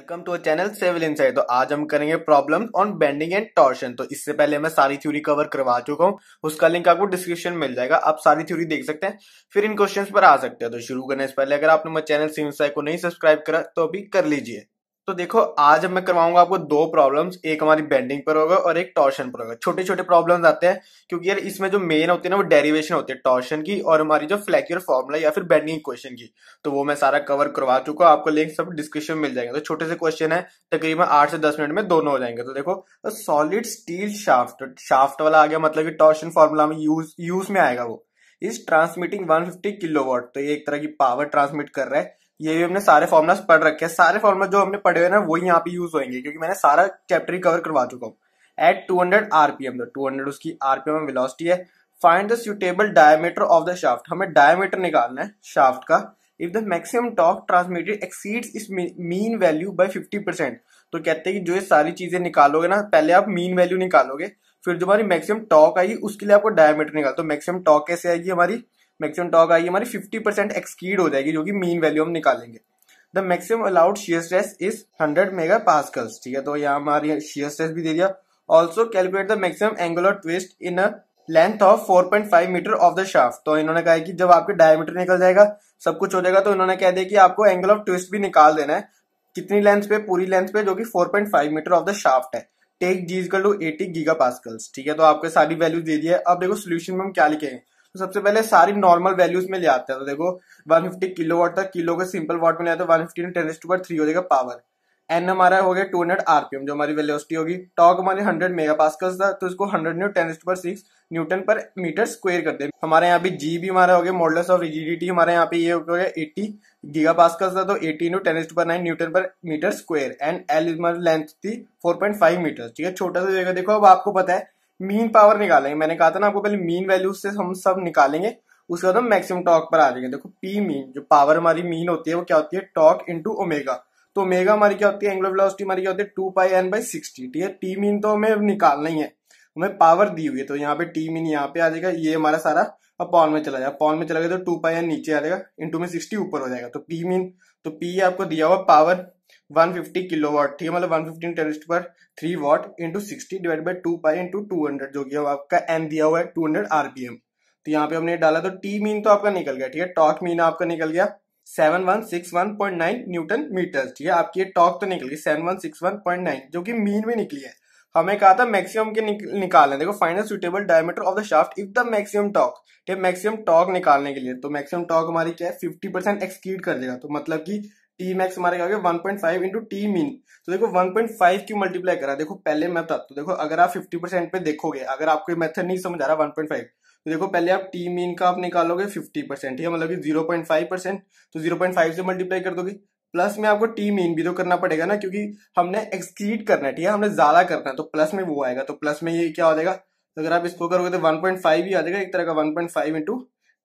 welcome to channel civil in तो आज हम करेंगे problem on bending and torsion तो इससे पहले मैं सारी थ्योरी कवर करवा चुका हूँ उसका लिंक आपको डिस्क्रिप्शन मिल जाएगा आप सारी थ्योरी देख सकते हैं फिर इन क्वेश्चंस पर आ सकते हैं तो शुरू करने से पहले अगर आपने मेरे चैनल सिविल को नहीं सब्सक्राइब करा तो अभी कर लीजिए तो देखो आज मैं करवाऊंगा आपको दो प्रॉब्लम्स एक हमारी बेंडिंग पर होगा और एक टॉर्शन पर होगा छोटे छोटे प्रॉब्लम्स आते हैं क्योंकि यार इसमें जो मेन होते हैं ना वो डेरिवेशन होते हैं टॉर्शन की और हमारी जो फ्लैक्यूर फॉर्मूला या फिर बेंडिंग इक्वेशन की तो वो मैं सारा कवर करवा चुका हूँ आपको लिंक सब डिस्क्रिप्शन मिल जाएंगे तो छोटे से क्वेश्चन है तकरीबन आठ से दस मिनट में दोनों हो जाएंगे तो देखो सॉलिड स्टील शाफ्ट शाफ्ट वाला आ गया मतलब की टॉर्शन फॉर्मूला में यूज यूज में आएगा वो is transmitting one fifty kilowatt तो ये एक तरह की पावर ट्रांसमिट कर रहा है ये भी हमने सारे फॉर्मुलाज पढ़ रखे हैं सारे फॉर्मुला जो हमने पढ़े हुए ना वो यहाँ पे यूज होंगे क्योंकि मैंने सारा चैप्टर ही कवर करवा चुका हूँ एट 200 आरपीएम तो 200 उसकी आरपीएम में वेलोसिटी है find the suitable diameter of the shaft हमें डायमीटर निकालना है शाफ्ट का if the maximum torque transmitted exceeds its mean value by 50 percent तो कहते हैं कि जो ये सारी चीजें निकालोगे ना पहले आप मीन वैल्यू निकालोगे फिर जो हमारी मैक्सिमम टॉक आएगी उसके लिए आपको डायमीटर निकाल तो मैक्सिमम टॉक कैसे आएगी हमारी मैक्सिमम टॉक आएगी हमारी 50 परसेंट एक्सकीड हो जाएगी जो कि मीन वैल्यू हम निकालेंगे the maximum allowed shear stress is hundred mega pascals ठीक है तो यहाँ हमारी शेयर स्ट्रेस भी दे दिया also calculate the maximum angular twist in a length of 4.5 metre of the shaft तो इन्होंने कहा है कि जब आपके डायमीटर निकल जाएगा सब कुछ हो जाएगा तो इन्होंने कह दिया कि आपको एंगल ऑफ ट्विस्ट भी निकाल देना है कितनी लेंथ पे पूरी लेंथ पे जो कि 4.5 मीटर ऑफ द शाफ्ट है take G to eighty giga pass ठीक है तो आपको सारी वैल्यू दे दी है अब देखो सोल्यूशन में हम क्या लिखेंगे तो सबसे पहले सारी नॉर्मल वैल्यूज में ले आता हैं तो देखो 150 किलो वॉट था किलो का सिंपल वॉट में ले आता है one fifty ten to power three हो जाएगा पावर एन हमारा हो गया टू हंड्रेड आरपीएम जो हमारी वेलोसिटी होगी टॉक हमारी हंड्रेड मेगा पास था तो इसको hundred new ten power six newton per metre square करते हैं हमारे यहाँ पे जी भी हमारा हो गया मॉडल्स ऑफ रिजिडिटी हमारे यहाँ पे ये हो गया एट्टी गीगा पास्कल था तो eighty new ten power nine newton per metre square and L हमारी लेंथ थी फोर पॉइंट फाइव मीटर ठीक है छोटा सा जगह देखो अब आपको पता है मीन पावर निकालेंगे मैंने कहा था ना आपको पहले मीन वैल्यू से हम सब निकालेंगे उसके बाद हम मैक्सिमम टॉक पर आ जाएंगे देखो पी मीन जो पावर हमारी मीन होती है वो क्या होती है टॉक इंटू ओमेगा तो ओमेगा हमारी क्या होती है एंगुलर वेलोसिटी हमारी क्या होती है two pi N by sixty ठीक है टी मीन तो हमें निकालना ही है हमें पावर दी हुई है तो यहाँ पे टी मीन यहाँ पे आ जाएगा ये हमारा सारा पॉन में चला जाएगा पॉन में चला गया तो टू पाई एन नीचे आ जाएगा इंटू में सिक्सटी ऊपर हो जाएगा तो पी मीन तो पी आपको दिया हुआ पावर 150 किलोवाट ठीक है मतलब 115 टेरिस्ट पर 3 watt into sixty divide by two pi into two hundred जो कि आपका एम दिया हुआ है टू हंड्रेड आरपीएम तो यहाँ पे हमने डाला तो टी मीन तो आपका निकल गया ठीक है टॉक मीन आपका निकल गया seven one six one point nine newton metre ठीक है आपकी टॉक तो निकल गई seven one six one point nine जो कि मीन में निकली है हमें कहा था मैक्सिमम के निकालने देखो final suitable diameter of the shaft if the maximum torque ठीक है मैक्सिमम टॉक निकालने के लिए तो मैक्सिमम टॉक हमारी क्या है फिफ्टी परसेंट एक्सक्यूट कर देगा तो मतलब की टी मैक्स हमारे क्या हो गया one point five into T mean तो देखो वन पॉइंट फाइव क्यों मल्टीप्लाई करा देखो पहले मेथड तो देखो अगर आप फिफ्टी परसेंट पे देखोगे अगर आपको ये मेथड नहीं समझ आ रहा वन पॉइंट फाइव तो देखो पहले आप टी मीन का आप निकालोगे फिफ्टी परसेंट ठीक है मतलब कि जीरो पॉइंट फाइव परसेंट तो जीरो पॉइंट फाइव से मल्टीप्लाई कर दोगे प्लस में आपको टी मीन भी तो करना पड़ेगा ना क्योंकि हमने एक्सक्रीट करना है ठीक है हमने ज्यादा करना है तो प्लस में वो आएगा तो प्लस में ये क्या हो जाएगा तो अगर आप इसको करोगे तो वन पॉइंट फाइव ही आ जाएगा एक तरह का one point five into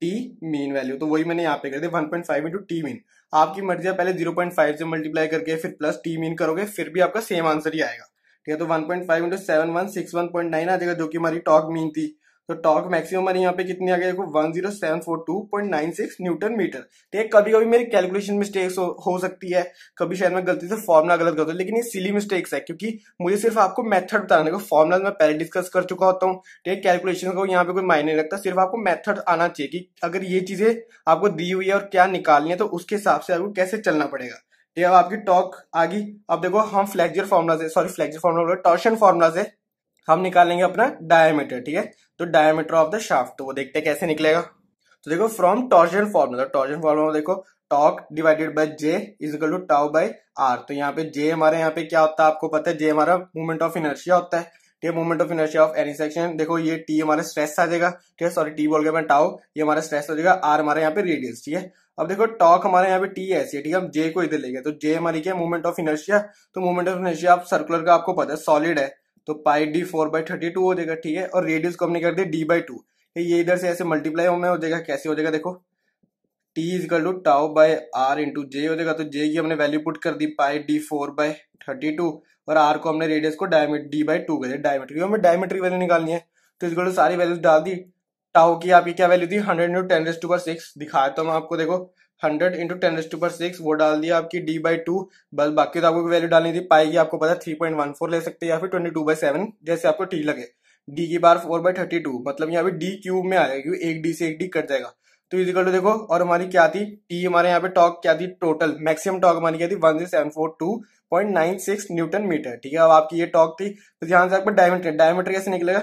T mean value तो वही मैंने यहाँ पे कर दिया one point five into T mean आपकी मर्जी है पहले जीरो पॉइंट फाइव से मल्टीप्लाई करके फिर प्लस टी मीन करोगे फिर भी आपका सेम आंसर ही आएगा ठीक है तो one point five into seven one six one point nine आ जाएगा जो कि हमारी टॉक मीन थी तो टॉर्क मैक्सिमम हमारे यहाँ पे कितनी आ गई देखो one zero seven four two point nine six newton metre ठीक है कभी कभी मेरी कैलकुलेशन मिस्टेक्स हो, हो सकती है कभी शायद मैं गलती से फॉर्मुला गलत करता हूँ लेकिन ये सिली मिस्टेक्स है क्योंकि मुझे सिर्फ आपको मेथड बताने को फॉर्मुला मैं पहले डिस्कस कर चुका होता हूँ ठीक है कैलकुलेशन को यहाँ पे कोई मायने रखता सिर्फ आपको मैथड आना चाहिए कि अगर ये चीजें आपको दी हुई है और क्या निकालनी है तो उसके हिसाब से आपको कैसे चलना पड़ेगा ठीक है आपकी टॉक आ गई अब देखो हम फ्लेक्जर फॉर्मुला से sorry flexure formula torsion formula से हम निकालेंगे अपना डायमीटर ठीक है तो डायमीटर ऑफ द शाफ्ट तो वो देखते हैं कैसे निकलेगा तो देखो from torsion formula torsion formula देखो torque divided by J is equal to tau by R तो यहाँ पे जे हमारे यहाँ पे क्या होता है आपको पता है जे हमारा मूवमेंट ऑफ इनर्शिया होता है ठीक है movement of inertia of any section देखो ये टी हमारा स्ट्रेस आ जाएगा ठीक है सॉरी टी बोल गया मैं टाउ ये हमारा स्ट्रेस हो जाएगा आर हमारे यहाँ पे रेडियस ठीक है अब देखो टॉक हमारे यहाँ पे टी ऐसी है ठीक है हम जे को इधर ले गए तो जे हमारी क्या मूवमेंट ऑफ इनर्शिया तो मूवमेंट ऑफ इनर्शिया आप सर्कुलर का आपको पता है सॉलिड है तो pi D four by thirty two हो जाएगा ठीक है और रेडियस को हमने कर दिया डी बाई टू ये इधर से ऐसे मल्टीप्लाई हमें हो जाएगा कैसे हो जाएगा देखो T is two tau by R into J हो जाएगा तो जे की हमने वैल्यू पुट कर दी pi D four by thirty two और आर को हमने रेडियस को डायमीटर डी बाई टू कर डायमेट्री हमें डायमेट्री वैल्यू निकालनी है तो इजकल टू तो सारी वैल्यूज डाल दी टाओ की आपकी क्या वैल्यू थी hundred into ten raise to power six दिखाया तो हम आपको देखो hundred into ten raise to power six वो डाल दिया आपकी डी बाई टू बस बाकी तो आपको वैल्यू डालनी थी पाएगी आपको पता थ्री पॉइंट वन फोर ले सकते या फिर ट्वेंटी टू बाई सेवन जैसे आपको ठीक लगे डी की बार फोर बाई थर्टी टू मतलब यहाँ पे डी क्यूब में आ जाएगा क्योंकि एक डी से एक डी कट जाएगा तो इसी कर देखो और हमारी क्या थी टी हमारे यहाँ पे टॉक क्या थी टोटल मैक्सिमम टॉक हमारी क्या थी one G seven four two point nine six newton metre ठीक है अब आपकी ये टॉक थी तो यहाँ से आपको डायमीटर डायमीटर कैसे निकलेगा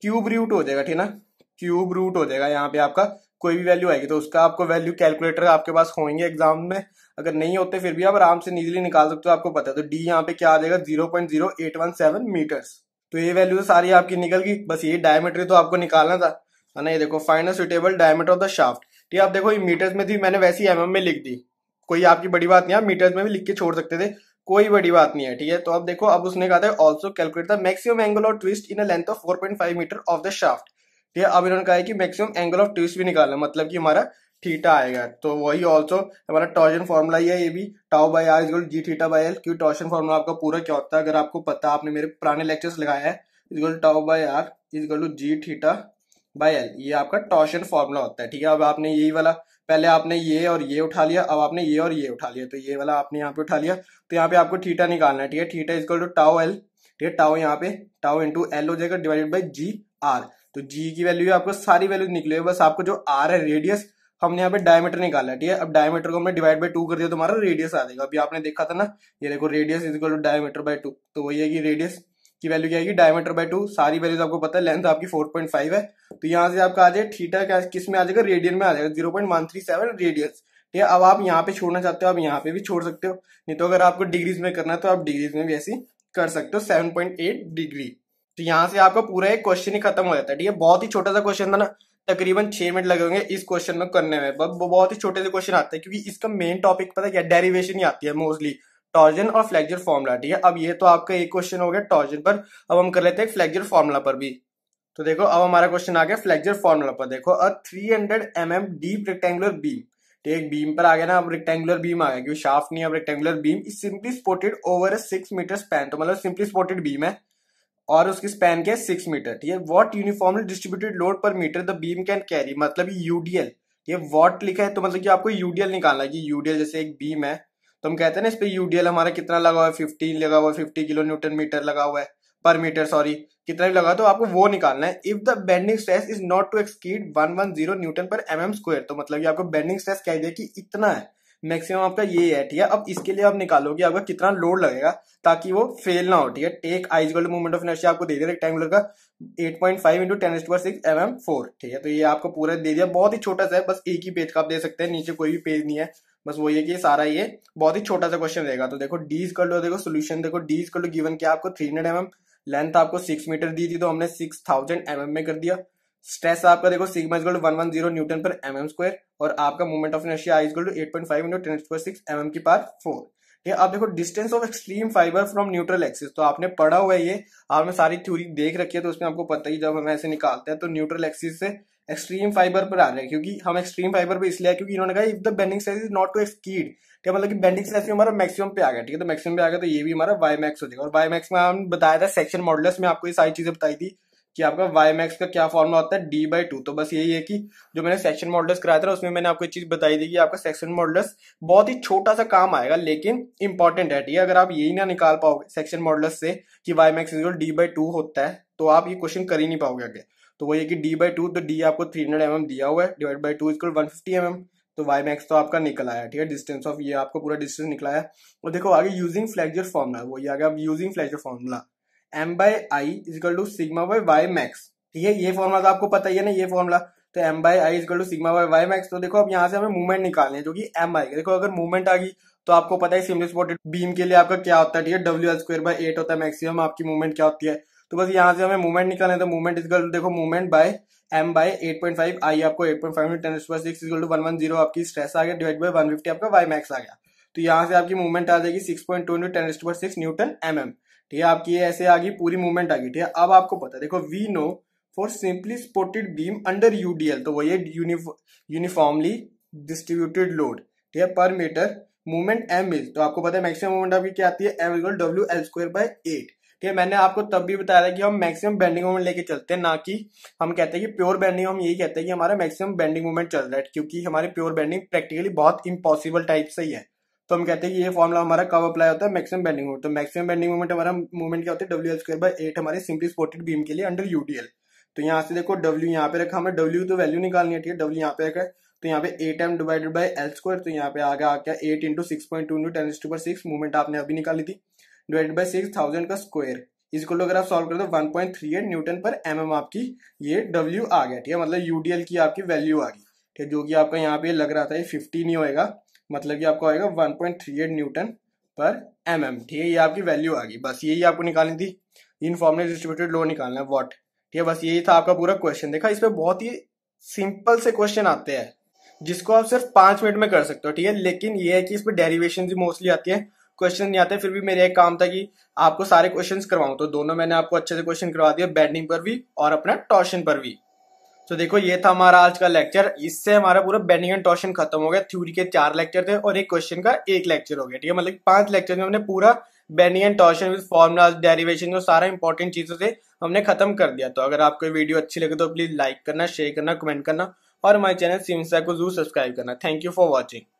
क्यूब रूट हो जाएगा ठीक है ना क्यूब रूट हो जाएगा यहाँ पे आपका कोई भी वैल्यू आएगी तो उसका आपको वैल्यू कैलकुलेटर आपके पास होंगे एग्जाम में अगर नहीं होते फिर भी आप आराम से इजीली निकाल सकते हो आपको पता है तो डी यहाँ पे क्या आ जाएगा zero point zero eight one seven metres तो ये वैल्यू तो सारी आपकी निकल गई बस ये डायमीटर तो आपको निकालना था है ना ये देखो final suitable diameter of the shaft ठीक है आप देखो ये मीटर्स में थी मैंने वैसी एम में लिख दी कोई आपकी बड़ी बात नहीं आप मीटर्स में भी लिख के छोड़ सकते थे कोई बड़ी बात नहीं है ठीक है तो अब देखो अब उसने कहा था also calculate the maximum angle और twist in length of 4.5 metre of the shaft ठीक है अब इन्होंने कहा है कि मैक्सिमम एंगल ऑफ ट्विस्ट भी निकालना मतलब कि हमारा थीटा आएगा तो वही ऑल्सो हमारा टॉर्जन फॉर्मूला ही है ये भी tau by R is equal G theta by L क्योंकि टॉर्जन फॉर्मूला आपका पूरा क्या होता है अगर आपको पता आपने मेरे पुराने लेक्चर्स लगाया है is equal tau by R is equal to G theta by L ये आपका टॉर्शन फॉर्मूला होता है ठीक है अब आपने यही वाला पहले आपने ये और ये उठा लिया अब आपने ये और ये उठा लिया तो ये वाला आपने यहाँ पे उठा लिया तो यहाँ पे आपको थीटा निकालना है ठीक है theta is equal to tau L ठीक है टाओ यहाँ पे टाओ इंटू एल हो जाएगा डिवाइडेड बाई जी आर तो जी की वैल्यू आपको सारी वैल्यू निकलेगी बस आपको जो आर है रेडियस हमने यहाँ पे डायमीटर निकाला ठीक है अब डायमीटर को हमने डिवाइड बाई टू कर दिया तो हमारा रेडियस आ जाएगा अभी आपने देखा था ना ये देखो radius is equal to diameter by two तो वही है कि रेडियस की वैल्यू क्या है डायमीटर बाय टू सारी वैल्यूज आपको पता है लेंथ आपकी फोर पॉइंट फाइव है तो यहाँ से आपका आ जाए थीटा क्या किस में आ जाएगा रेडियन में आ जाएगा zero point one three seven radius ठीक है अब आप यहाँ पे छोड़ना चाहते हो आप यहाँ पे भी छोड़ सकते हो नहीं तो अगर आपको डिग्रीज में करना है तो आप डिग्रीज में भी ऐसी कर सकते हो सेवन पॉइंट एट डिग्री तो यहाँ से आपका पूरा एक क्वेश्चन ही खत्म हो जाता है ठीक है बहुत ही छोटा सा क्वेश्चन था ना तकरीबन छह मिनट लगे होंगे इस क्वेश्चन में करने में बहुत ही छोटे से क्वेश्चन आते हैं क्योंकि इसका मेन टॉपिक पता क्या डेरिवेशन ही आती है मोस्टली टॉर्जन और फ्लेक्जर फॉर्मूला ठीक है अब ये तो आपका एक क्वेश्चन हो गया टॉर्जन पर अब हम कर लेते हैं फ्लेक्जर फॉर्मूला पर भी तो देखो अब हमारा क्वेश्चन आ गया फ्लेक्जर फॉर्मूला पर देखो a 300 hundred M M deep rectangular beam ठीक बीम पर आ गया ना अब रेक्टेंगुलर बीम आ गया क्योंकि शाफ्ट नहीं अब rectangular beam simply supported over a six metre span तो मतलब सिंपली स्पोर्टेड बीम है और उसकी स्पैन क्या है सिक्स मीटर ठीक है what uniformly distributed load per metre the beam can carry मतलब यूडीएल ये वॉट लिखा है तो मतलब कि आपको यूडीएल निकालना है यूडीएल जैसे एक बीम है तो हम कहते हैं ना इस पर यूडीएल हमारा कितना लगा हुआ है फिफ्टीन लगा हुआ है फिफ्टी किलो न्यूटन मीटर लगा हुआ है पर मीटर सॉरी कितना भी लगा तो आपको वो निकालना है if the bending stress is not to exceed one one zero newton per M M square तो मतलब कि आपको बेंडिंग स्ट्रेस कह दिया कि इतना है मैक्सिमम आपका ये है ठीक है अब इसके लिए आप निकालोगे आपका कितना लोड लगेगा ताकि वो फेल ना हो ठीक है take eyes gold movement of inertia आपको दे दिया रेक्टेंगुलर का 8.5 point five into ten square six M M four ठीक है तो ये आपको पूरा दे दिया बहुत ही छोटा सा है बस एक ही पेज का आप दे सकते हैं नीचे कोई भी पेज नहीं है बस वही है कि सारा ये बहुत ही छोटा सा क्वेश्चन रहेगा तो देखो डीज कर लो देखो सोल्यूशन देखो डीज कर लो गिवन क्या आपको three hundred M M length आपको सिक्स मीटर दी थी तो हमने सिक्स थाउजेंड एम एम में कर दिया स्ट्रेस आपका देखो sigma is equal one one zero newton per M M square और आपका मोमेंट ऑफ नशिया I is equal two eight point five into ten square six M M की पार फोर ठीक है आप देखो distance of extreme fibre from neutral axis तो आपने पढ़ा हुआ है ये आपने सारी थ्योरी देख रखी है तो उसमें आपको पता ही जब हम ऐसे निकालते हैं तो न्यूट्रल एक्सिस से एक्सट्रीम फाइबर पर आ रहे हैं क्योंकि हम एक्सट्रीम फाइबर पर इसलिए क्योंकि इन्होंने कहा if the bending stress is not to exceed ठीक है मतलब कि बेंडिंग स्ट्रेस भी हमारा मैक्सिमम पे आ गया ठीक है तो मैक्सिमम पे आ गया तो ये भी हमारा वाई मैक्स हो जाएगा और वाई मैक्स में हम बताया था सेक्शन मॉडल्स में आपको ये सारी चीजें बताई थी कि आपका वाई मैक्स का क्या फॉर्मूला होता है डी बाई टू तो बस यही है कि जो मैंने सेक्शन मॉडल्स कराया था उसमें मैंने आपको एक चीज बताई थी कि आपका सेक्शन मॉडल्स बहुत ही छोटा सा काम आएगा लेकिन इंपॉर्टेंट है ठीक है अगर आप यही ना निकाल पाओगे सेक्शन मॉडल्स से कि Y max is D by two होता है तो आप ये क्वेश्चन कर ही नहीं पाओगे आगे तो वही है कि डी बाई टू तो डी आपको थ्री हंड्रेड एम दिया हुआ है divide by two is equal one fifty M तो वाई मैक्स तो आपका निकल आया ठीक है डिस्टेंस ऑफ ये आपको पूरा डिस्टेंस निकला है और देखो आगे यूजिंग फ्लैक्जर फॉर्मूला वही आगे आप using flexure formula M by I is equal to sigma by Y max ठीक है ये फॉर्मूला तो आपको पता ही है ना ये फॉर्मूला तो M by I is equal to sigma by Y max तो देखो अब यहाँ से हमें मूवमेंट निकालनी है जो कि एम आई देखो अगर मूवमेंट आ गई तो आपको पता है सिमली सपोर्टेड बीम के लिए आपका क्या होता है ठीक है W L square by eight होता है मैक्सिमम आपकी मूवमेंट क्या होती है तो बस यहाँ से हमें मूवमेंट निकालना है तो मूवमेंट इजकल देखो movement by M by eight point five I आपको eight point five ten six is equal to one one zero आपकी स्ट्रेस आ गया डिवाइड बाई वन फिफ्टी आपका वाई मैक्स आ गया तो यहाँ से आपकी मूवमेंट आ जाएगी six point two into ten six newton M M ठीक है आपकी ये ऐसे आ गई पूरी मूवमेंट आ गई ठीक है अब आपको पता है देखो we know for simply supported beam under UDL तो वही यूनिफॉर्मली डिस्ट्रीब्यूटेड लोड ठीक है पर मीटर मूवमेंट एम इज तो आपको पता है मैक्सिमम मूवमेंट आपकी क्या आती है M is equal W L square by eight ठीक है मैंने आपको तब भी बताया था कि हम मैक्सिमम बेंडिंग मूवमेंट लेके चलते हैं ना कि हम कहते हैं कि प्योर बेंडिंग हम यही कहते हैं कि हमारा मैक्सिमम बेंडिंग मूवमेंट चल रहा है क्योंकि हमारी प्योर बेंडिंग प्रैक्टिकली बहुत इम्पॉसिबल टाइप से ही है तो हम कहते हैं कि ये फॉर्मला हमारा कब अप्लाई होता है मैक्सिमम बेंडिंग मोमेंट तो मैक्सिमम बेंडिंग मोमेंट हमारा मोमेंट क्या होता है W L square by eight हमारे सिंपली सपोर्टेड बीम के लिए अंडर यूडीएल तो यहाँ से देखो डब्ल्यू यहाँ पे रखा हमें डब्ल्यू तो वैल्यू निकालनी है ठीक है डब्ल्यू यहाँ पे रखा है तो यहाँ पे eight M divided by L square तो यहाँ पे आ गया eight into six point two into ten to power six movement आपने अभी निकाली थी डिवाइडेड बाई सिक्स थाउजेंड का स्क्वायर इसको अगर आप सॉल्व करते one point three eight newton per M M आपकी ये डब्ल्यू आ गया ठीक है मतलब यूडीएल की आपकी वैल्यू आ गई ठीक है जो कि आपका यहाँ पे लग रहा था ये फिफ्टी नहीं होएगा मतलब कि आपको आएगा one point three eight newton per M M ठीक है ये आपकी वैल्यू आ गई बस यही आपको निकालनी थी इन फॉर्मुले डिस्ट्रीब्यूटेड लो निकालना है वॉट ठीक है बस यही था आपका पूरा क्वेश्चन देखा इस पर बहुत ही सिंपल से क्वेश्चन आते हैं जिसको आप सिर्फ पांच मिनट में कर सकते हो ठीक है लेकिन ये है कि इस पर डेरिवेशन भी मोस्टली आती है क्वेश्चन नहीं आते फिर भी मेरा एक काम था कि आपको सारे क्वेश्चंस करवाऊं तो दोनों मैंने आपको अच्छे से क्वेश्चन करवा दिया बैंडिंग पर भी और अपना टॉर्शन पर भी तो देखो ये था हमारा आज का लेक्चर इससे हमारा पूरा बेंडिंग एंड टॉर्शन खत्म हो गया थ्योरी के चार लेक्चर थे और एक क्वेश्चन का एक लेक्चर हो गया ठीक है मतलब पांच लेक्चर में हमने पूरा bending and torsion with formula derivation जो सारा इंपॉर्टेंट चीजों से हमने खत्म कर दिया तो अगर आपको वीडियो अच्छी लगे तो प्लीज लाइक करना शेयर करना कमेंट करना और हमारे चैनल सिमसा को जरूर सब्सक्राइब करना थैंक यू फॉर वॉचिंग